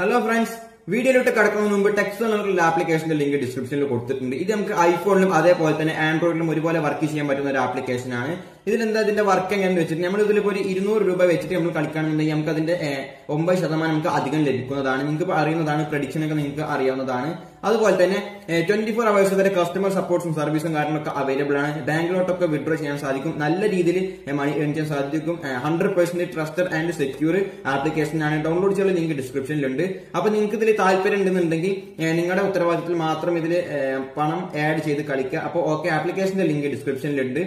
hello friends വീഡിയോയിലോട്ട് കടക്കുന്നതിന് മുമ്പ് ടെക്സ്റ്റ് എന്നുള്ള ആപ്ലിക്കേഷന്റെ ലിങ്ക് ഡിസ്ക്രിപ്ഷനിൽ കൊടുത്തിട്ടുണ്ട് ഇത് നമുക്ക് ഐഫോണിലും അതേപോലെ തന്നെ ആൻഡ്രോയിഡിലും ഒരുപോലെ വർക്ക് ചെയ്യാൻ പറ്റുന്ന ഒരു ആപ്ലിക്കേഷൻ ആണ് ഇതിലെന്താ ഇതിന്റെ വർക്ക് എങ്ങനെ വെച്ചിട്ട് നമ്മൾ ഇതിൽ ഒരു ഇരുന്നൂറ് രൂപ വെച്ചിട്ട് നമ്മൾ കളിക്കുകയാണെന്നുണ്ടെങ്കിൽ നമുക്ക് അതിന്റെ ഒമ്പത് ശതമാനം നമുക്ക് അധികം ലഭിക്കുന്നതാണ് നിങ്ങൾക്ക് അറിയുന്നതാണ് പ്രഡിക്ഷൻ ഒക്കെ നിങ്ങൾക്ക് അറിയാവുന്നതാണ് അതുപോലെ തന്നെ ട്വന്റി ഫോർ അവേഴ്സ് വരെ കസ്റ്റമർ സപ്പോർട്ടും സർവീസും കാര്യങ്ങളൊക്കെ അവൈലബിൾ ആണ് ബാങ്കിലോട്ടൊക്കെ വിഡ്രോ ചെയ്യാൻ സാധിക്കും നല്ല രീതിയിൽ മണി ഏൺ ചെയ്യാൻ സാധിക്കും hundred percent trusted and secure application ആണ് ഡൗൺലോഡ് ചെയ്യാൻ ലിങ്ക് ഡിസ്ക്രിപ്ഷനിലുണ്ട് അപ്പൊ നിങ്ങൾക്ക് ഇതിൽ താല്പര്യം ഉണ്ടെന്നുണ്ടെങ്കിൽ നിങ്ങളുടെ ഉത്തരവാദിത്തത്തിൽ മാത്രം ഇതിൽ പണം ആഡ് ചെയ്ത് കളിക്കുക അപ്പോൾ ഓക്കെ ആപ്ലിക്കേഷന്റെ ലിങ്ക് ഡിസ്ക്രിപ്ഷനിലുണ്ട്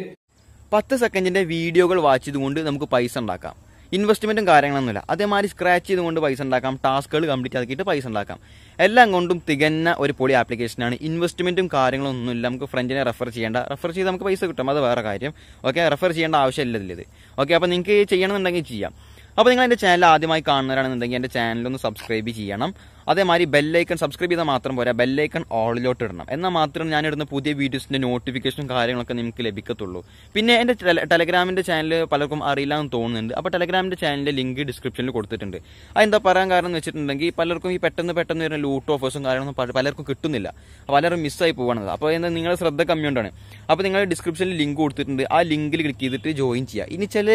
പത്ത് സെക്കൻഡിന്റെ വീഡിയോകൾ വാച്ച് ചെയ്തുകൊണ്ട് നമുക്ക് പൈസ ഉണ്ടാക്കാം ഇൻവെസ്റ്റ്മെൻറ്റും കാര്യങ്ങളൊന്നുമില്ല അതേമാതിരി സ്ക്രാച്ച് ചെയ്തുകൊണ്ട് പൈസ ഉണ്ടാക്കാം ടാസ്കുകൾ കംപ്ലീറ്റ് ആക്കിയിട്ട് പൈസ ഉണ്ടാക്കാം എല്ലാം കൊണ്ടും തികഞ്ഞ ഒരു പൊളി ആപ്ലിക്കേഷനാണ് ഇൻവെസ്റ്റ്മെൻറ്റും കാര്യങ്ങളൊന്നുമില്ല നമുക്ക് ഫ്രണ്ടിനെ റെഫർ ചെയ്യേണ്ട റെഫർ ചെയ്ത് നമുക്ക് പൈസ കിട്ടും അത് വേറെ കാര്യം ഓക്കെ റെഫർ ചെയ്യേണ്ട ആവശ്യമില്ല ഇതിൽ ഓക്കെ അപ്പോൾ നിങ്ങൾക്ക് ചെയ്യണമെന്നുണ്ടെങ്കിൽ ചെയ്യാം അപ്പോൾ നിങ്ങൾ എൻ്റെ ചാനൽ ആദ്യമായി കാണുന്നവരാണെന്നുണ്ടെങ്കിൽ എൻ്റെ ചാനലൊന്ന് സബ്സ്ക്രൈബ് ചെയ്യണം അതേമാതിരി ബെല്ലൈക്കൺ സബ്സ്ക്രൈബ് ചെയ്താൽ മാത്രം പോരാ ബെല്ലൈക്കൺ ഓളിലോട്ട് ഇടണം എന്നാൽ മാത്രം ഞാൻ ഇടുന്ന പുതിയ വീഡിയോസിൻ്റെ നോട്ടിഫിക്കേഷനും കാര്യങ്ങളൊക്കെ നിങ്ങൾക്ക് ലഭിക്കത്തുള്ളൂ പിന്നെ എൻ്റെ ടെലഗ്രാമിൻ്റെ ചാനൽ പലർക്കും അറിയില്ല എന്ന് തോന്നുന്നുണ്ട് അപ്പോൾ ടെലഗ്രാമിൻ്റെ ചാനലിൻ്റെ ലിങ്ക് ഡിസ്ക്രിപ്ഷനിൽ കൊടുത്തിട്ടുണ്ട് അതെന്താ പറയാൻ കാരണം എന്ന് വെച്ചിട്ടുണ്ടെങ്കിൽ പലർക്കും ഈ പെട്ടെന്ന് പെട്ടെന്ന് വരുന്ന ലൂട്ട് ഓഫേഴ്സും കാര്യങ്ങളൊന്നും പലർക്കും കിട്ടുന്നില്ല പലരും മിസ്സായി പോകണത് അപ്പോൾ എന്താ നിങ്ങളുടെ ശ്രദ്ധ കമ്മിയുണ്ടാണ് അപ്പോൾ നിങ്ങൾ ഡിസ്ക്രിപ്ഷനിൽ ലിങ്ക് കൊടുത്തിട്ടുണ്ട് ആ ലിങ്കിൽ ക്ലിക്ക് ചെയ്തിട്ട് ജോയിൻ ചെയ്യുക ഇനി ചില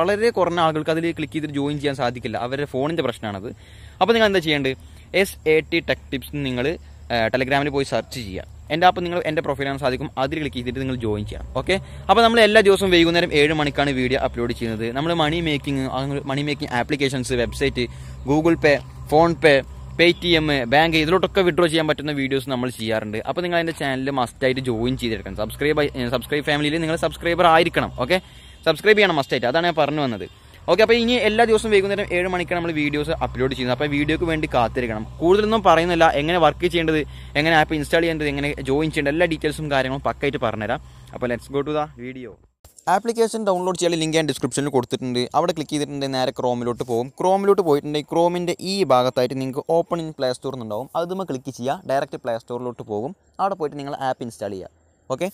വളരെ കുറഞ്ഞ ആളുകൾക്ക് അതിൽ ക്ലിക്ക് ചെയ്തിട്ട് ജോയിൻ ചെയ്യാൻ സാധിക്കില്ല അവരുടെ ഫോണിൻ്റെ പ്രശ്നമാണത് അപ്പോൾ നിങ്ങൾ എന്താ ചെയ്യേണ്ടത് S A T tech tips നിങ്ങൾ ടെലഗ്രാമിൽ പോയി സെർച്ച് ചെയ്യുക എൻ്റെ അപ്പം നിങ്ങൾ എൻ്റെ പ്രൊഫൈലാണ് സാധിക്കും അതിൽ ക്ലിക്ക് ചെയ്തിട്ട് നിങ്ങൾ ജോയിൻ ചെയ്യാം ഓക്കെ അപ്പോൾ നമ്മൾ എല്ലാ ദിവസവും വൈകുന്നേരം ഏഴ് മണിക്കാണ് വീഡിയോ അപ്ലോഡ് ചെയ്യുന്നത് നമ്മൾ money making money making applications website Google Pay PhonePe Paytm bank ഇതിലോട്ടൊക്കെ വിഡ്രോ ചെയ്യാൻ പറ്റുന്ന വീഡിയോസ് നമ്മൾ ചെയ്യാറുണ്ട് അപ്പോൾ നിങ്ങൾ എൻ്റെ ചാനൽ മസ്റ്റായിട്ട് ജോയിൻ ചെയ്തെടുക്കണം സബ്സ്ക്രൈബ് സബ്സ്ക്രൈബ് ഫാമിലിയിൽ നിങ്ങൾ സബ്സ്ക്രൈബർ ആയിരിക്കണം ഓക്കെ സബ്സ്ക്രൈബ് ചെയ്യണം മസ്റ്റായിട്ട് അതാണ് ഞാൻ പറഞ്ഞു വന്നത് ഓക്കെ അപ്പോൾ ഇനി എല്ലാ ദിവസവും വൈകുന്നേരം ഏഴ് മണിക്കാണ് നമ്മൾ വീഡിയോസ് അപ്ലോഡ് ചെയ്യുന്നത് അപ്പോൾ വീഡിയോക്ക് വേണ്ടി കാത്തിരിക്കണം കൂടുതലൊന്നും പറയുന്നില്ല എങ്ങനെ വർക്ക് ചെയ്യേണ്ടത് എങ്ങനെ ആപ്പ് ഇൻസ്റ്റാൾ ചെയ്യേണ്ടത് എങ്ങനെ ജോയിൻ ചെയ്യേണ്ടത് എല്ലാ ഡീറ്റെയിൽസും കാര്യങ്ങളും പക്കായിട്ട് പറഞ്ഞുതരാം അപ്പോൾ let's go to the video application download ചെയ്യാൻ ലിങ്ക് ഞാൻ ഡിസ്ക്രിപ്ഷനിൽ കൊടുത്തിട്ടുണ്ട് അവിടെ ക്ലിക്ക് ചെയ്തിട്ടുണ്ടെങ്കിൽ നേരെ ക്രോമിലോട്ട് പോകും ക്രോമിലോട്ട് പോയിട്ടുണ്ടെങ്കിൽ ക്രോമിൻ്റെ ഈ ഭാഗത്തായിട്ട് നിങ്ങൾക്ക് ഓപ്പൺ ഇൻ പ്ലേ സ്റ്റോർ എന്നുണ്ടാവും അത് നമ്മൾ ക്ലിക്ക് ചെയ്യുക ഡയറക്റ്റ് പ്ലേ സ്റ്റോറിലോട്ട് പോകും അവിടെ പോയിട്ട് നിങ്ങൾ ആപ്പ് ഇൻസ്റ്റാൾ ചെയ്യുക ഓക്കെ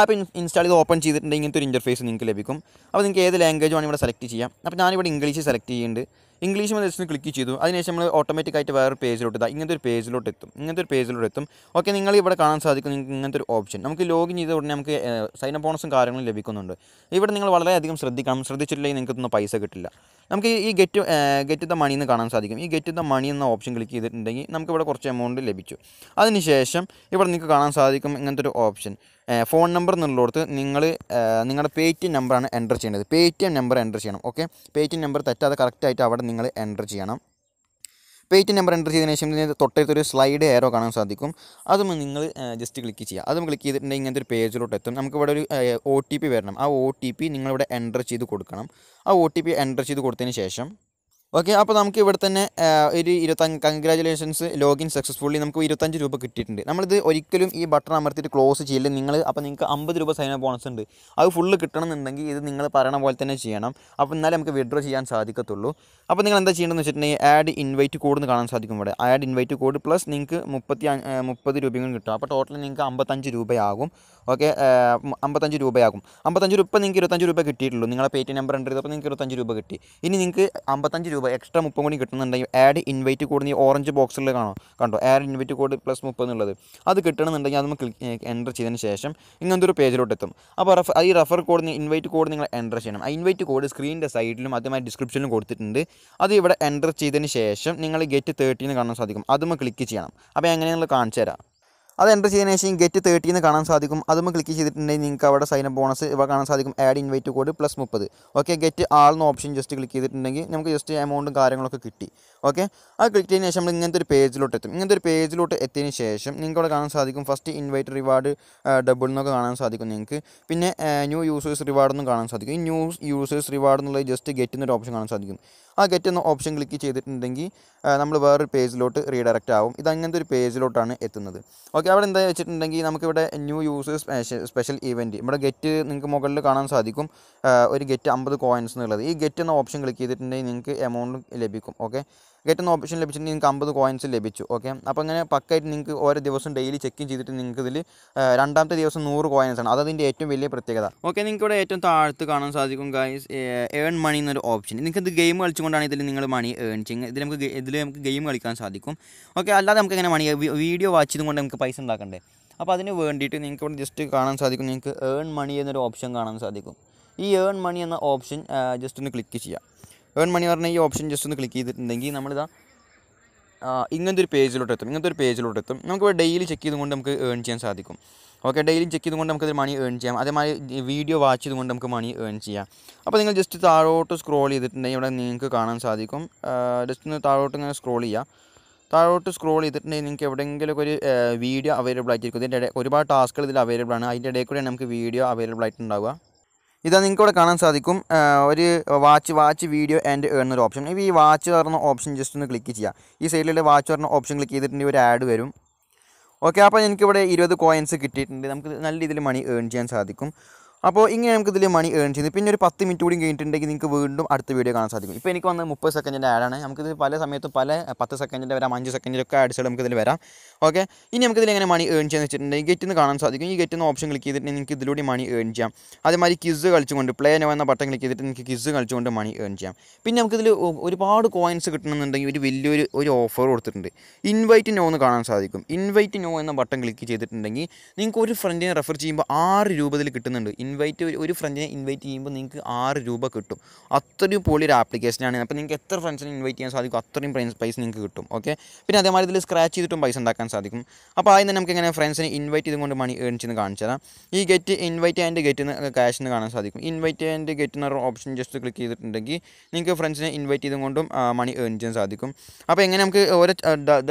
ആപ്പ് ഇൻസ്റ്റാൾ ചെയ്ത് ഓപ്പൺ ചെയ്തിട്ടുണ്ടെങ്കിൽ ഇങ്ങനത്തെ ഒരു ഇൻ്റർഫേസ് നിങ്ങൾക്ക് ലഭിക്കും അപ്പോൾ നിങ്ങൾക്ക് ഏത് ലാംഗ്വേജ് വേണം ഇവിടെ സെലക്ട് ചെയ്യാം അപ്പോൾ ഞാനിവിടെ ഇംഗ്ലീഷ് സെലക്ട് ചെയ്യുന്നുണ്ട് ഇംഗ്ലീഷ് മതി ജസ്റ്റ് ക്ലിക്ക് ചെയ്തു അതിനുശേഷം നമ്മൾ ഓട്ടോമാറ്റിക്കായിട്ട് വേറെ പേജിലോട്ട് ഇതാ ഇങ്ങനത്തെ ഒരു പേജിലോട്ട് എത്തും ഇങ്ങനത്തെ ഒരു പേജിലോട്ട് എത്തും ഓക്കെ നിങ്ങൾ ഇവിടെ കാണാൻ സാധിക്കും നിങ്ങൾക്ക് ഇങ്ങനത്തെ ഒരു ഓപ്ഷൻ നമുക്ക് ലോഗിൻ ചെയ്ത ഉടനെ നമുക്ക് സൈൻ അപ്പ് ബോണസും കാര്യങ്ങളും ലഭിക്കുന്നുണ്ട് ഇവിടെ നിങ്ങൾ വളരെയധികം ശ്രദ്ധിക്കണം ശ്രദ്ധിച്ചിട്ടില്ലെങ്കിൽ നിങ്ങൾക്കൊന്നും പൈസ കിട്ടില്ല നമുക്ക് ഈ ഗെറ്റ് ഗെറ്റ് ദ മണി എന്ന് കാണാൻ സാധിക്കും ഈ ഗെറ്റ് ദ മണി എന്ന ഓപ്ഷൻ ക്ലിക്ക് ചെയ്തിട്ടുണ്ടെങ്കിൽ ഇവിടെ കുറച്ച് എമൗണ്ട് ലഭിച്ചു അതിനുശേഷം ഇവിടെ നിങ്ങൾക്ക് കാണാൻ സാധിക്കും ഇങ്ങനത്തെ ഒരു ഓപ്ഷൻ ഫോൺ നമ്പർ എന്നുള്ളിടത്ത് നിങ്ങൾ നിങ്ങളുടെ പേ ടി എം നമ്പറാണ് എൻ്റർ ചെയ്യേണ്ടത് Paytm number enter ചെയ്യണം okay Paytm number തെറ്റാതെ കറക്റ്റായിട്ട് അവിടെ നിങ്ങൾ എൻ്റർ ചെയ്യണം പേറ്റ് നമ്പർ എൻ്റർ ചെയ്തതിന് ശേഷം തൊട്ടടുത്തൊരു സ്ലൈഡ് ഏറോ കാണാൻ സാധിക്കും അതും നിങ്ങൾ ജസ്റ്റ് ക്ലിക്ക് ചെയ്യുക അതും ക്ലിക്ക് ചെയ്തിട്ടുണ്ടെങ്കിൽ ഇങ്ങനത്തെ ഒരു പേജിലോട്ട് എത്തും നമുക്ക് ഇവിടെ ഒരു ഒ ടി പി വരണം ആ ഒ ടി പി നിങ്ങളിവിടെ എൻ്റർ ചെയ്ത് കൊടുക്കണം ആ ഒ ടി പി എൻ്റർ ചെയ്ത് കൊടുത്തതിന് ശേഷം ഓക്കെ അപ്പോൾ നമുക്ക് ഇവിടെ തന്നെ ഒരു ഇരുപത്തഞ്ച് കൺഗ്രാചുലേഷൻസ് ലോഗിൻ സക്സസ്ഫുള്ളി നമുക്ക് ഇരുപത്തഞ്ച് രൂപ കിട്ടിയിട്ടുണ്ട് നമ്മളിത് ഒരിക്കലും ഈ ബട്ടൺ അമർത്തിയിട്ട് ക്ലോസ് ചെയ്യില്ല നിങ്ങൾ അപ്പോൾ നിങ്ങൾക്ക് അമ്പത് രൂപ സൈൻ അപ്പ് ബോണസ് ഉണ്ട് അത് ഫുള്ള് കിട്ടണമെന്നുണ്ടെങ്കിൽ ഇത് നിങ്ങൾ പറയണ പോലെ തന്നെ ചെയ്യണം അപ്പോൾ എന്നാലേ നമുക്ക് വിഡ്രോ ചെയ്യാൻ സാധിക്കത്തുള്ളൂ അപ്പോൾ നിങ്ങൾ എന്താ ചെയ്യേണ്ടതെന്ന് വെച്ചിട്ടുണ്ടെങ്കിൽ ആഡ് ഇൻവൈറ്റ് കോഡ് എന്ന് കാണാൻ സാധിക്കും ഇവിടെ ആഡ് ഇൻവൈറ്റ് കോഡ് പ്ലസ് നിങ്ങൾക്ക് മുപ്പത്തി മുപ്പത് രൂപയും കിട്ടും അപ്പോൾ ടോട്ടൽ നിങ്ങൾക്ക് അമ്പത്തഞ്ച് രൂപയാകും ഓക്കെ അമ്പത്തഞ്ച് രൂപയാകും അമ്പത്തഞ്ച് രൂപ നിങ്ങൾക്ക് ഇരുപത്തഞ്ച് രൂപ കിട്ടിയിട്ടുള്ളൂ നിങ്ങളെ പേ ടി നമ്പർ ഉണ്ട് അപ്പോൾ നിങ്ങൾക്ക് ഇരുപത്തഞ്ച് രൂപ കിട്ടി ഇനി നിങ്ങൾക്ക് അമ്പത്തഞ്ച് രൂപ എക്സ്ട്രാ മുപ്പം കൂടി കിട്ടുന്നുണ്ടെങ്കിൽ ആഡ് ഇൻവൈറ്റ് കോഡ് ഈ ഓറഞ്ച് ബോക്സിൽ കാണോ കണ്ടോ ആഡ് ഇൻവൈറ്റ് കോഡ് പ്ലസ് മുപ്പത് എന്നുള്ളത് അത് കിട്ടണമെന്നുണ്ടെങ്കിൽ അത് നമ്മൾ എൻ്റർ ചെയ്തതിന് ശേഷം ഇങ്ങനത്തെ ഒരു പേജിലോട്ട് എത്തും അപ്പോൾ റെഫർ ഈ റഫർ കോഡ് ഇൻവൈറ്റ് കോഡ് നിങ്ങൾ എൻ്റർ ചെയ്യണം ആ ഇൻവൈറ്റ് കോഡ് സ്ക്രീനിൻ്റെ സൈഡിലും അതുമായി ഡിസ്ക്രിപ്ഷനിലും കൊടുത്തിട്ടുണ്ട് അത് ഇവിടെ എൻ്റർ ചെയ്തതിന് ശേഷം നിങ്ങൾ ഗെറ്റ് തേർട്ടീന്ന് കാണാൻ സാധിക്കും അതും ക്ലിക്ക് ചെയ്യണം അപ്പോൾ നിങ്ങൾ കാണിച്ചു തരാം അത് എൻ്റർ ചെയ്തതിന് ശേഷം ഗെറ്റ് തേർട്ടി എന്ന് കാണാൻ സാധിക്കും അതും ക്ലിക്ക് ചെയ്തിട്ടുണ്ടെങ്കിൽ നിങ്ങൾക്ക് അവിടെ സൈൻ അപ്പ് ബോണസ് ഇവ കാണാൻ സാധിക്കും ആഡ് ഇൻവൈറ്റ് കോഡ് പ്ലസ് മുപ്പത് ഓക്കെ ഗെറ്റ് ആൾ എന്ന ഓപ്ഷൻ ജസ്റ്റ് ക്ലിക്ക് ചെയ്തിട്ടുണ്ടെങ്കിൽ നമുക്ക് ജസ്റ്റ് എമൗണ്ടും കാര്യങ്ങളൊക്കെ കിട്ടി ഓക്കെ അത് ക്ലിക്ക് ചെയ്തതിന് ശേഷം നമ്മൾ ഇങ്ങനത്തെ ഒരു പേജിലോട്ട് എത്തും ഇങ്ങനത്തെ ഒരു പേജിലോട്ട് എത്തിയതിന് ശേഷം നിങ്ങൾക്ക് അവിടെ കാണാൻ സാധിക്കും ഫസ്റ്റ് ഇൻവൈറ്റ് റിവാർഡ് ഡബിൾ എന്നൊക്കെ കാണാൻ സാധിക്കും നിങ്ങൾക്ക് പിന്നെ ന്യൂ യൂസേഴ്സ് റിവാർഡ് എന്നും കാണാൻ സാധിക്കും ഈ ന്യൂ യൂസേഴ്സ് റിവാർഡ് എന്നുള്ളത് ജസ്റ്റ് ഗെറ്റ് എന്നൊരു ഓപ്ഷൻ കാണാൻ സാധിക്കും ആ ഗെറ്റ് എന്ന ഓപ്ഷൻ ക്ലിക്ക് ചെയ്തിട്ടുണ്ടെങ്കിൽ നമ്മൾ വേറൊരു പേജിലോട്ട് റീഡയറക്റ്റ് ആവും ഇത് അങ്ങനത്തെ ഒരു പേജിലോട്ടാണ് എത്തുന്നത് ഓക്കെ അവിടെ എന്താ വെച്ചിട്ടുണ്ടെങ്കിൽ നമുക്കിവിടെ ന്യൂ യൂസേഴ്സ് സ്പെഷ്യൽ ഇവൻറ്റ് ഇവിടെ ഗെറ്റ് നിങ്ങൾക്ക് മുകളിൽ കാണാൻ സാധിക്കും ഒരു ഗെറ്റ് അമ്പത് കോയിൻസ് എന്നുള്ളത് ഈ ഗെറ്റ് എന്ന ഓപ്ഷൻ ക്ലിക്ക് ചെയ്തിട്ടുണ്ടെങ്കിൽ നിങ്ങൾക്ക് എമൗണ്ട് ലഭിക്കും ഓക്കെ ഗെറ്റുന്ന ഓപ്ഷൻ ലഭിച്ചിട്ടുണ്ടെങ്കിൽ നിങ്ങൾക്ക് അമ്പത് കോയിൻസ് ലഭിച്ചു ഓക്കെ അപ്പോൾ അങ്ങനെ പക്കായിട്ട് നിങ്ങൾക്ക് ഓരോ ദിവസം ഡെയിലി ചെക്ക് ചെയ്തിട്ട് നിങ്ങൾക്ക് ഇതിൽ രണ്ടാമത്തെ ദിവസം നൂറ് കോയിൻസ് ആണ് അതതിൻ്റെ ഏറ്റവും വലിയ പ്രത്യേകത ഓക്കെ നിങ്ങൾക്ക് ഇവിടെ ഏറ്റവും താഴ്ത്ത് കാണാൻ സാധിക്കും ഗൈസ് ഏൺ മണി എന്നൊരു ഓപ്ഷൻ നിങ്ങൾക്ക് ഇത് ഗെയിം കളിച്ചുകൊണ്ടാണ് ഇതിൽ നിങ്ങൾ മണി ഏൺ ചെയ്യുന്നത് ഇതിൽ നമുക്ക് ഇതിൽ നമുക്ക് ഗെയിം കളിക്കാൻ സാധിക്കും ഓക്കെ അല്ലാതെ നമുക്ക് എങ്ങനെ മണി വീഡിയോ വാച്ച് ചെയ്തുകൊണ്ട് നമുക്ക് പൈസ ഉണ്ടാക്കണ്ടേ അപ്പോൾ അതിന് വേണ്ടിയിട്ട് നിങ്ങൾക്ക് ഇവിടെ ജസ്റ്റ് കാണാൻ സാധിക്കും നിങ്ങൾക്ക് ഏൺ മണി എന്നൊരു ഓപ്ഷൻ കാണാൻ സാധിക്കും ഈ ഏൺ മണി എന്ന ഓപ്ഷൻ ജസ്റ്റ് ഒന്ന് ക്ലിക്ക് ചെയ്യാം ഏൺ മണി പറഞ്ഞാൽ ഈ ഓപ്ഷൻ ജസ്റ്റ് ഒന്ന് ക്ലിക്ക് ചെയ്തിട്ടുണ്ടെങ്കിൽ നമ്മളിതാ ഇങ്ങനത്തെ ഒരു പേജിലോട്ട് എത്തും ഇങ്ങനത്തെ ഒരു പേജിലോട്ട് എത്തും നമുക്ക് ഡെയിലി ചെക്ക് ചെയ്തുകൊണ്ട് നമുക്ക് ഏൺ ചെയ്യാൻ സാധിക്കും ഓക്കെ ഡെയിലി ചെക്ക് ചെയ്തുകൊണ്ട് നമുക്ക് മണി ഏൺ ചെയ്യാം അതേമാതിരി വീഡിയോ വാച്ച് ചെയ്തുകൊണ്ട് നമുക്ക് മണി ഏൺ ചെയ്യാം അപ്പോൾ നിങ്ങൾ ജസ്റ്റ് താഴോട്ട് സ്ക്രോൾ ചെയ്തിട്ടുണ്ടെങ്കിൽ ഇവിടെ നിങ്ങൾക്ക് കാണാൻ സാധിക്കും ജസ്റ്റ് ഒന്ന് താഴോട്ട് ഇങ്ങനെ സ്ക്രോൾ ചെയ്യാം താഴോട്ട് സ്ക്രോൾ ചെയ്തിട്ടുണ്ടെങ്കിൽ നിങ്ങൾക്ക് എവിടെയെങ്കിലും ഒരു വീഡിയോ അവൈലബിൾ ആയിട്ടിരിക്കും ഇതിൻ്റെ ഇടയിൽ ഒരുപാട് ടാസ്കുകൾ ഇതിൽ അവൈലബിൾ ആണ് അതിൻ്റെ ഇടയിൽ കൂടെയാണ് നമുക്ക് വീഡിയോ അവൈലബിൾ ആയിട്ടുണ്ടാവുക ഇതാ നിങ്ങൾക്ക് ഇവിടെ കാണാൻ സാധിക്കും ഒരു watch watch video and earn ഒരു ഓപ്ഷൻ ഈ വാച്ച് പറഞ്ഞ ഓപ്ഷൻ ജസ്റ്റ് ഒന്ന് ക്ലിക്ക് ചെയ്യാം ഈ സൈഡിലുള്ള വാച്ച് പറഞ്ഞ ഓപ്ഷൻ ക്ലിക്ക് ചെയ്തിട്ടുണ്ടെങ്കിൽ ഒരു ആഡ് വരും ഓക്കെ അപ്പോൾ എനിക്കിവിടെ ഇരുപത് കോയിൻസ് കിട്ടിയിട്ടുണ്ട് നമുക്ക് നല്ല രീതിയിൽ മണി ഏൺ ചെയ്യാൻ സാധിക്കും അപ്പോൾ ഇങ്ങനെ നമുക്ക് ഇതിൽ മണി ഏൺ ചെയ്യുന്നത് പിന്നെ ഒരു പത്ത് മിനിറ്റ് കൂടി കഴിഞ്ഞിട്ടുണ്ടെങ്കിൽ നിങ്ങൾക്ക് വീണ്ടും അടുത്ത വീഡിയോ കാണാൻ സാധിക്കും ഇപ്പോൾ എനിക്ക് വന്ന് മുപ്പത് സെക്കൻഡിൻ്റെ ആഡാണ് നമുക്കിത് പല സമയത്തും പല പത്ത് സെക്കൻഡിൻ്റെ വരാം അഞ്ച് സെക്കൻഡിൻ്റെ ഒക്കെ നമുക്ക് ഇതിൽ വരാം ഓക്കെ ഇനി നമുക്കിതിൽ എങ്ങനെ മണി ഏൺ ചെയ്യാന്ന് വെച്ചിട്ടുണ്ടെങ്കിൽ ഗെറ്റിന്ന് കാണാൻ സാധിക്കും ഈ ഗെറ്റിന്ന് ഓപ്ഷൻ ക്ലിക്ക് ചെയ്തിട്ട് നിങ്ങൾക്ക് ഇതിലൂടെ മണി ഏൺ ചെയ്യാം അതേമാതിരി കിസ് കളിച്ചുകൊണ്ട് പ്ലേ നോ എന്ന ബട്ടൺ ക്ലിക്ക് ചെയ്തിട്ട് നിങ്ങൾക്ക് കിസ് കളിച്ചുകൊണ്ട് മണി ഏൺ ചെയ്യാം പിന്നെ നമുക്കിതിൽ ഒരുപാട് കോയിൻസ് കിട്ടണമെന്നുണ്ടെങ്കിൽ ഒരു വലിയൊരു ഒരു ഓഫർ കൊടുത്തിട്ടുണ്ട് ഇൻവൈറ്റ് നോ എന്ന് കാണാൻ സാധിക്കും ഇൻവൈറ്റ് നോ എന്ന ബട്ടൺ ക്ലിക്ക് ചെയ്തിട്ടുണ്ടെങ്കിൽ നിങ്ങൾക്ക് ഒരു ഫ്രണ്ടിനെ റെഫർ ചെയ്യുമ്പോൾ ആറ് രൂപത്തിൽ കിട്ടുന്നുണ്ട് ഇൻവൈറ്റ് ഒരു ഫ്രണ്ടിനെ ഇൻവൈറ്റ് ചെയ്യുമ്പോൾ നിങ്ങൾക്ക് ആറ് രൂപ കിട്ടും അത്രയും പൊളിയൊരു ആപ്ലിക്കേഷനാണ് അപ്പോൾ നിങ്ങൾക്ക് എത്ര ഫ്രണ്ട്സിനെ ഇൻവൈറ്റ് ചെയ്യാൻ സാധിക്കും അത്രയും പൈസ നിങ്ങൾക്ക് കിട്ടും ഓക്കെ പിന്നെ അതേമാതിരി ഇതിൽ സ്ക്രാച്ച് ചെയ്തിട്ടും പൈസ ഉണ്ടാക്കാൻ സാധിക്കും അപ്പോൾ ആദ്യം തന്നെ നമുക്ക് എങ്ങനെ ഫ്രണ്ട്സിനെ ഇൻവൈറ്റ് ചെയ്തുകൊണ്ട് മണി ഏൺ ചെയ്യുന്നത് കാണിച്ചു തരാം ഈ ഗെറ്റ് ഇൻവൈറ്റ് ആൻഡ് ഗെറ്റ് എന്ന് ക്യാഷ് എന്ന് കാണാൻ സാധിക്കും ഇൻവൈറ്റ് ആൻഡ് ഗെറ്റ് എന്ന ഓപ്ഷൻ ജസ്റ്റ് ക്ലിക്ക് ചെയ്തിട്ടുണ്ടെങ്കിൽ നിങ്ങൾക്ക് ഫ്രണ്ട്സിനെ ഇൻവൈറ്റ് ചെയ്തുകൊണ്ടും മണി ഏൺ ചെയ്യാൻ സാധിക്കും അപ്പോൾ എങ്ങനെ നമുക്ക് ഓരോ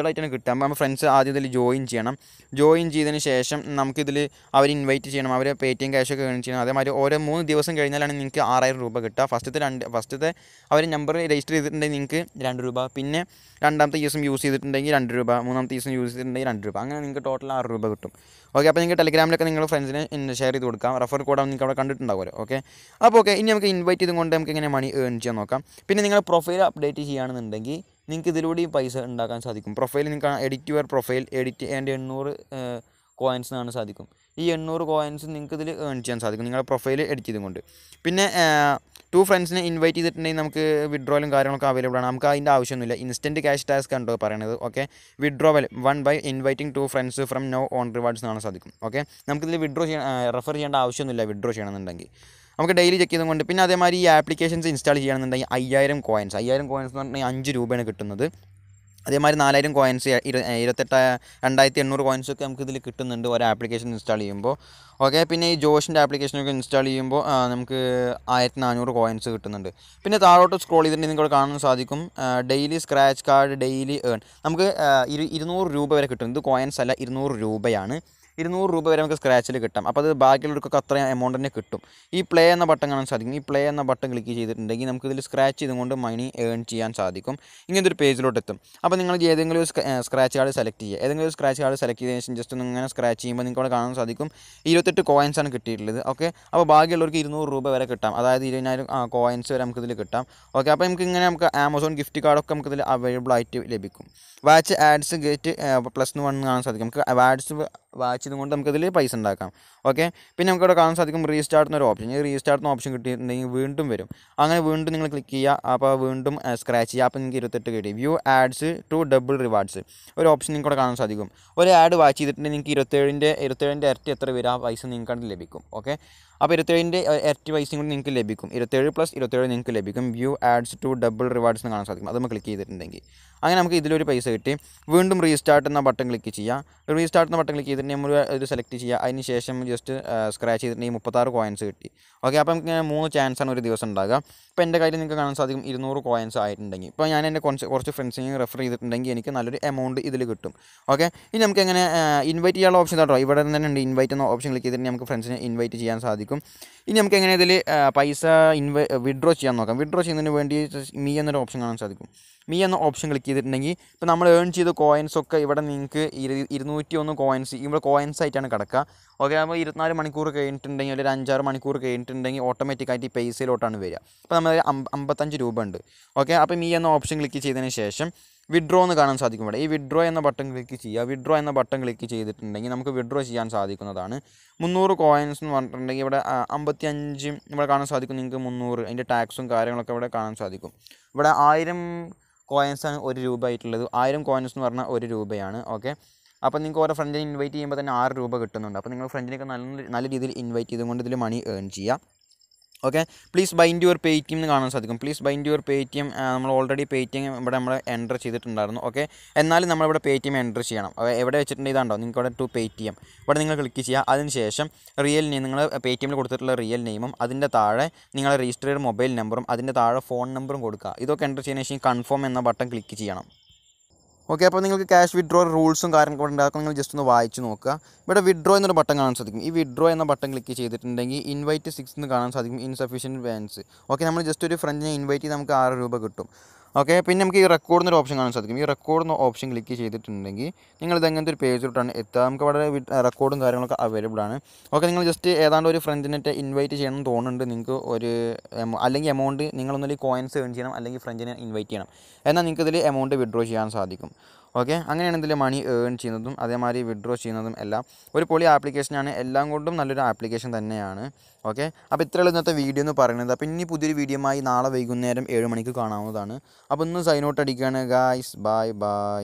ഇതായിട്ടാണ് കിട്ടുക അപ്പോൾ ഫ്രണ്ട്സ് ആദ്യം ഇതിൽ ജോയിൻ ചെയ്യണം ജോയിൻ ചെയ്തതിന് ശേഷം നമുക്കിതിൽ അവർ ഇൻവൈറ്റ് ചെയ്യണം അവരെ പേ ടി എം ക്യാഷൊക്കെ ഏൺ ചെയ്യണം ചെയ്യണം അതേമാതിരി ഓരോ മൂന്ന് ദിവസം കഴിഞ്ഞാലാണ് നിങ്ങൾക്ക് ആറായിരം രൂപ കിട്ടുക ഫസ്റ്റത്തെ രണ്ട് ഫസ്റ്റത്തെ അവർ നമ്പർ രജിസ്റ്റർ ചെയ്തിട്ടുണ്ടെങ്കിൽ നിങ്ങൾക്ക് രണ്ട് രൂപ പിന്നെ രണ്ടാമത്തെ ദിവസം യൂസ് ചെയ്തിട്ടുണ്ടെങ്കിൽ രണ്ട് രൂപ മൂന്നാമത്തെ ദിവസം യൂസ് ചെയ്തിട്ടുണ്ടെങ്കിൽ രണ്ട് രൂപ അങ്ങനെ നിങ്ങൾക്ക് ടോട്ടൽ ആറ് രൂപ കിട്ടും ഓക്കെ അപ്പോൾ നിങ്ങൾക്ക് ടെലിഗ്രാമിലൊക്കെ നിങ്ങൾ ഫ്രണ്ട്സിന് ഷെയർ ചെയ്ത് കൊടുക്കാം റെഫർ കോഡ് നിങ്ങൾക്ക് അവിടെ കണ്ടിട്ടുണ്ടാവുമല്ലോ ഓക്കെ അപ്പോൾ ഓക്കെ ഇനി നമുക്ക് ഇൻവൈറ്റ് ചെയ്തുകൊണ്ട് നമുക്ക് ഇങ്ങനെ മണി ഏൺ ചെയ്യാൻ നോക്കാം പിന്നെ നിങ്ങൾ പ്രൊഫൈൽ അപ്ഡേറ്റ് ചെയ്യുകയാണെന്നുണ്ടെങ്കിൽ നിങ്ങൾക്ക് ഇതിലൂടെയും പൈസ ഉണ്ടാക്കാൻ സാധിക്കും പ്രൊഫൈൽ നിങ്ങൾക്ക് edit your profile edit and എണ്ണൂറ് കോയിൻസ് കാണാൻ സാധിക്കും ഈ എണ്ണൂറ് കോയിൻസ് നിങ്ങൾക്ക് ഇതിൽ ഏൺ ചെയ്യാൻ സാധിക്കും നിങ്ങളുടെ പ്രൊഫൈൽ എഡിറ്റ് ചെയ്തും കൊണ്ട് പിന്നെ ടു ഫ്രണ്ട്സിനെ ഇൻവൈറ്റ് ചെയ്തിട്ടുണ്ടെങ്കിൽ നമുക്ക് വിഡ്രോലും കാര്യങ്ങളൊക്കെ അവൈലബിൾ ആണ് നമുക്ക് അതിൻ്റെ ആവശ്യമൊന്നുമില്ല ഇൻസ്റ്റൻറ്റ് ക്യാഷ് ടാസ്ക് കണ്ടോ പറയണത് okay withdrawal one by inviting two friends from now on rewards കാണാൻ സാധിക്കും ഓക്കെ നമുക്കിതിൽ വിഡ്രോ ചെയ്യാൻ റെഫർ ചെയ്യേണ്ട ആവശ്യമൊന്നുമില്ല വിഡ്രോ ചെയ്യണമെന്നുണ്ടെങ്കിൽ നമുക്ക് ഡെയിലി ചെക്ക് ചെയ്തുകൊണ്ട് പിന്നെ അതേമാതിരി ഈ ആപ്ലിക്കേഷൻസ് ഇൻസ്റ്റാൾ ചെയ്യണമെന്നുണ്ടെങ്കിൽ അയ്യായിരം കോയിൻസ് അയ്യായിരം കോയിൻസ് എന്ന് പറഞ്ഞാൽ അഞ്ച് രൂപയാണ് കിട്ടുന്നത് അതേമാതിരി നാലായിരം കോയിൻസ് ഇരു ഇരുപത്തെട്ട് രണ്ടായിരത്തി എണ്ണൂറ് കോയിൻസൊക്കെ നമുക്ക് ഇതിൽ കിട്ടുന്നുണ്ട് ഒരു ആപ്ലിക്കേഷൻ ഇൻസ്റ്റാൾ ചെയ്യുമ്പോൾ ഓക്കെ പിന്നെ ഈ ജോഷിൻ്റെ ആപ്ലിക്കേഷനൊക്കെ ഇൻസ്റ്റാൾ ചെയ്യുമ്പോൾ നമുക്ക് ആയിരത്തി നാനൂറ് കോയിൻസ് കിട്ടുന്നുണ്ട് പിന്നെ താഴോട്ട് സ്ക്രോൾ ചെയ്തിട്ട് നിങ്ങൾക്ക് കാണാൻ സാധിക്കും daily scratch card daily earn നമുക്ക് ഇരുന്നൂറ് രൂപ വരെ കിട്ടും ഇത് കോയിൻസ് അല്ല ഇരുന്നൂറ് രൂപയാണ് ഇരുന്നൂറ് രൂപ വരെ നമുക്ക് സ്ക്രാച്ചിൽ കിട്ടാം അപ്പോൾ അത് ബാക്കിയുള്ളവർക്കൊക്കെ അത്ര എമൗണ്ട് തന്നെ കിട്ടും ഈ പ്ലേ എന്ന ബട്ടൺ കാണാൻ സാധിക്കും ഈ പ്ലേ എന്ന ബട്ടൺ ക്ലിക്ക് ചെയ്തിട്ടുണ്ടെങ്കിൽ നമുക്ക് ഇതിൽ സ്ക്രാച്ച് ചെയ്തുകൊണ്ട് മണി ഏൺ ചെയ്യാൻ സാധിക്കും ഇങ്ങനത്തെ ഒരു പേജിലോട്ട് എത്തും അപ്പോൾ നിങ്ങൾ ഏതെങ്കിലും ഒരു സ്ക്രാച്ച് കാർഡ് സെലക്ട് ചെയ്യുക ഏതെങ്കിലും ഒരു സ്ക്രാച്ച് കാർഡ് സെലക്ട് ചെയ്തതിന് ശേഷം ജസ്റ്റ് ഒന്ന് ഇങ്ങനെ സ്ക്രാച്ച് ചെയ്യുമ്പോൾ നിങ്ങൾക്ക് അവിടെ കാണാൻ സാധിക്കും ഇരുപത്തെട്ട് കോയിൻസാണ് കിട്ടിയിട്ടുള്ളത് ഓക്കെ അപ്പോൾ ബാക്കിയുള്ളവർക്ക് ഇരുന്നൂറ് രൂപ വരെ കിട്ടാം അതായത് ഇരുപതിനായിരം കോയിൻസ് വരെ നമുക്കിതിൽ കിട്ടാം ഓക്കെ അപ്പോൾ നമുക്ക് ഇങ്ങനെ നമുക്ക് ആമസോൺ ഗിഫ്റ്റ് കാർഡൊക്കെ നമുക്കിതിൽ അവൈലബിൾ ആയിട്ട് ലഭിക്കും watch ads get plus one കാണാൻ സാധിക്കും നമുക്ക് ആഡ്സ് വായിച്ചത് കൊണ്ട് നമുക്കതിൽ പൈസ ഉണ്ടാക്കാം ഓക്കെ പിന്നെ നമുക്കിവിടെ കാണാൻ സാധിക്കും റീസ്റ്റാർട്ട് എന്നൊരു ഓപ്ഷൻ ഈ റീസ്റ്റാർട്ട് എന്ന ഓപ്ഷൻ കിട്ടിയിട്ടുണ്ടെങ്കിൽ വീണ്ടും വരും അങ്ങനെ വീണ്ടും നിങ്ങൾ ക്ലിക്ക് ചെയ്യുക അപ്പോൾ വീണ്ടും സ്ക്രാച്ച് ചെയ്യുക അപ്പോൾ നിങ്ങൾക്ക് ഇരുപത്തെട്ട് കിട്ടി view ads to double rewards ഒരു ഓപ്ഷൻ നിങ്ങൾക്ക് ഇവിടെ കാണാൻ സാധിക്കും ഒരു ആഡ് വാച്ച് ചെയ്തിട്ടുണ്ടെങ്കിൽ നിങ്ങൾക്ക് ഇരുപത്തേഴിൻ്റെ ഇരുപത്തേഴിൻ്റെ ഇരട്ടി എത്ര വരും ആ പൈസ നിങ്ങൾക്ക് ലഭിക്കും ഓക്കെ അപ്പോൾ ഇരുപത്തേഴിൻ്റെ ഇരട്ടി പൈസയും കൂടി നിങ്ങൾക്ക് ലഭിക്കും ഇരുപത്തേഴ് പ്ലസ് ഇരുപത്തേഴ് നിങ്ങൾക്ക് ലഭിക്കും view ads to double rewards എന്ന് കാണാൻ സാധിക്കും അത് നമ്മൾ ക്ലിക്ക് ചെയ്തിട്ടുണ്ടെങ്കിൽ അങ്ങനെ നമുക്ക് ഇതിലൊരു പൈസ കിട്ടി വീണ്ടും റീസ്റ്റാർട്ട് എന്ന ബട്ടൺ ക്ലിക്ക് ചെയ്യാം റീസ്റ്റാർട്ട് എന്ന ബട്ടൺ ക്ലിക്ക് ചെയ്തിട്ട് നമ്മൾ ഒരു സെലക്ട് ചെയ്യുക അതിന് ശേഷം ജസ്റ്റ് സ്ക്രാച്ച് ചെയ്തിട്ടുണ്ടെങ്കിൽ മുപ്പത്താറ് കോയിൻസ് കിട്ടി ഓക്കെ അപ്പം നമുക്ക് മൂന്ന് ചാൻസ് ആണ് ഒരു ദിവസം ഉണ്ടാകുക അപ്പോൾ എൻ്റെ കയ്യിൽ നിങ്ങൾക്ക് കാണാൻ സാധിക്കും ഇരുന്നൂറ് കോയിൻസ് ആയിട്ടുണ്ടെങ്കിൽ ഇപ്പോൾ ഞാൻ എൻ്റെ കുറച്ച് കുറച്ച് ഫ്രണ്ട്സിനെ റെഫർ ചെയ്തിട്ടുണ്ടെങ്കിൽ എനിക്ക് നല്ലൊരു എമൗണ്ട് ഇതിൽ കിട്ടും ഓക്കെ ഇനി നമുക്ക് എങ്ങനെ ഇൻവൈറ്റ് ചെയ്യാനുള്ള ഓപ്ഷൻ കേട്ടോ ഇവിടെ തന്നെ ഉണ്ട് ഇൻവൈറ്റ് എന്ന ഓപ്ഷൻ ക്ലിക്ക് ചെയ്തിട്ടുണ്ടെങ്കിൽ നമുക്ക് ഫ്രണ്ട്സിനെ ഇൻവൈറ്റ് ചെയ്യാൻ സാധിക്കും സാധിക്കും ഇനി നമുക്ക് എങ്ങനെ ഇതിൽ പൈസ ഇൻവെ വിഡ്രോ ചെയ്യാൻ നോക്കാം വിഡ്രോ ചെയ്യുന്നതിന് വേണ്ടി മീ എന്നൊരു ഓപ്ഷൻ കാണാൻ സാധിക്കും മീ എന്ന ഓപ്ഷൻ ക്ലിക്ക് ചെയ്തിട്ടുണ്ടെങ്കിൽ ഇപ്പോൾ നമ്മൾ ഏൺ ചെയ്ത കോയിൻസ് ഒക്കെ ഇവിടെ നിങ്ങൾക്ക് ഇരുന്നൂറ്റി ഒന്ന് കോയിൻസ് ഇവിടെ കോയിൻസ് ആയിട്ടാണ് കിടക്കുക ഓക്കെ അപ്പോൾ ഇരുപത്തിനാല് മണിക്കൂർ കഴിഞ്ഞിട്ടുണ്ടെങ്കിൽ ഒരു അഞ്ചാറ് മണിക്കൂർ കഴിഞ്ഞിട്ടുണ്ടെങ്കിൽ ഓട്ടോമാറ്റിക്കായിട്ട് പൈസയിലോട്ടാണ് വരിക അപ്പോൾ നമ്മൾ അമ്പത്തഞ്ച് രൂപ ഉണ്ട് ഓക്കെ അപ്പോൾ മീ എന്ന ഓപ്ഷൻ ക്ലിക്ക് ചെയ്തതിന് ശേഷം വിഡ്രോ എന്ന് കാണാൻ സാധിക്കും ഇവിടെ ഈ വിഡ്രോ എന്ന ബട്ടൺ ക്ലിക്ക് ചെയ്യുക വിഡ്രോ എന്ന ബട്ടൺ ക്ലിക്ക് ചെയ്തിട്ടുണ്ടെങ്കിൽ നമുക്ക് വിഡ്രോ ചെയ്യാൻ സാധിക്കുന്നതാണ് മുന്നൂറ് കോയിൻസ് എന്ന് പറഞ്ഞിട്ടുണ്ടെങ്കിൽ ഇവിടെ അമ്പത്തി അഞ്ചും ഇവിടെ കാണാൻ സാധിക്കും നിങ്ങൾക്ക് മുന്നൂറ് അതിൻ്റെ ടാക്സും കാര്യങ്ങളൊക്കെ ഇവിടെ കാണാൻ സാധിക്കും ഇവിടെ ആയിരം കോയിൻസാണ് ഒരു രൂപ ആയിട്ടുള്ളത് ആയിരം കോയിൻസ് എന്ന് പറഞ്ഞാൽ ഒരു രൂപയാണ് ഓക്കെ അപ്പോൾ നിങ്ങൾക്ക് ഓരോ ഫ്രണ്ടിനെ ഇൻവൈറ്റ് ചെയ്യുമ്പോൾ തന്നെ ആറ് രൂപ കിട്ടുന്നുണ്ട് അപ്പോൾ നിങ്ങൾ ഫ്രണ്ടിനൊക്കെ നല്ല നല്ല രീതിയിൽ ഇൻവൈറ്റ് ചെയ്തുകൊണ്ട് ഇതിൽ മണി ഏൺ ചെയ്യുക okay please bind your Paytm എന്ന് കാണാൻ സാധിക്കും please bind your Paytm നമ്മൾ ഓൾറെഡി പേ ടി എം ഇവിടെ നമ്മൾ എൻ്റർ ചെയ്തിട്ടുണ്ടായിരുന്നു ഓക്കെ എന്നാലും നമ്മളിവിടെ പേ ടി എം എൻ്റർ ചെയ്യണം എവിടെ വെച്ചിട്ടുണ്ട് ഇതാണ്ടോ നിങ്ങൾക്ക് ഇവിടെ ടു പേ ടി എം ഇവിടെ നിങ്ങൾ ക്ലിക്ക് ചെയ്യുക അതിനുശേഷം റിയൽ നെയിം നിങ്ങൾ പേ ടി എമ്മിൽ കൊടുത്തിട്ടുള്ള റിയൽ നെയിമും അതിൻ്റെ താഴെ നിങ്ങളെ രജിസ്റ്റർ ചെയ്ത മൊബൈൽ നമ്പറും അതിൻ്റെ താഴെ ഫോൺ നമ്പറും കൊടുക്കുക ഇതൊക്കെ എൻ്റർ ചെയ്യുന്ന ശേഷം കൺഫേം എന്ന ബട്ടൺ ക്ലിക്ക് ചെയ്യണം ഓക്കെ അപ്പോൾ നിങ്ങൾക്ക് ക്യാഷ് വിഡ്രോ റൂൾസും കാര്യങ്ങളൊക്കെ അതൊക്കെ നിങ്ങൾ ജസ്റ്റ് ഒന്ന് വായിച്ച് നോക്കുക ഇവിടെ വിഡ്രോ എന്നൊരു ബട്ടൺ കാണാൻ സാധിക്കും ഈ വിഡ്രോ എന്ന ബട്ടൺ ക്ലിക്ക് ചെയ്തിട്ടുണ്ടെങ്കിൽ ഇൻവൈറ്റ് സിക്സ് എന്ന് കാണാൻ സാധിക്കും ഇൻസഫീഷ്യൻറ്റ് ബാലൻസ് ഓക്കെ നമ്മൾ ജസ്റ്റ് ഒരു ഫ്രണ്ടിനെ ഇൻവൈറ്റ് ചെയ്ത് നമുക്ക് ആറ് രൂപ കിട്ടും ഓക്കെ പിന്നെ നമുക്ക് ഈ റെക്കോർഡ് ഒരു ഓപ്ഷൻ കാണാൻ സാധിക്കും ഈ റെക്കോർഡിന് ഓപ്ഷൻ ക്ലിക്ക് ചെയ്തിട്ടുണ്ടെങ്കിൽ നിങ്ങൾ ഇത് അങ്ങനത്തെ ഒരു തൊട്ടാണ് എത്താം നമുക്ക് അവിടെ റെക്കോർഡും കാര്യങ്ങളൊക്കെ അവൈലബിൾ ആണ് ഓക്കെ നിങ്ങൾ ജസ്റ്റ് ഏതാണ്ട് ഒരു ഫ്രണ്ടിനെറ്റ് ഇൻവൈറ്റ് ചെയ്യണം തോന്നുന്നുണ്ട് നിങ്ങൾക്ക് ഒരു അല്ലെങ്കിൽ എമൗണ്ട് നിങ്ങളൊന്നുമില്ലെങ്കിൽ കോയിൻസ് ഏൺ ചെയ്യണം അല്ലെങ്കിൽ ഫ്രണ്ടിനെ ഇൻവൈറ്റ് ചെയ്യണം എന്നാൽ നിങ്ങൾക്ക് ഇതിൽ എമൗണ്ട് വിഡ്രോ ചെയ്യാൻ സാധിക്കും ഓക്കെ അങ്ങനെയാണ് ഇതിൽ മണി ഏൺ ചെയ്യുന്നതും അതേമാതിരി വിഡ്രോ ചെയ്യുന്നതും എല്ലാം ഒരു പൊളി ആപ്ലിക്കേഷനാണ് എല്ലാം കൊണ്ടും നല്ലൊരു ആപ്ലിക്കേഷൻ തന്നെയാണ് ഓക്കെ അപ്പോൾ ഇത്രയുള്ള ഇന്നത്തെ വീഡിയോ എന്ന് പറയുന്നത് അപ്പോൾ ഇനി പുതിയൊരു വീഡിയോ ആയി നാളെ വൈകുന്നേരം ഏഴ് മണിക്ക് കാണാവുന്നതാണ് അപ്പോൾ ഇന്ന് സൈൻ ഔട്ട് അടിക്കുകയാണ് ഗായ്സ് ബായ് ബായ്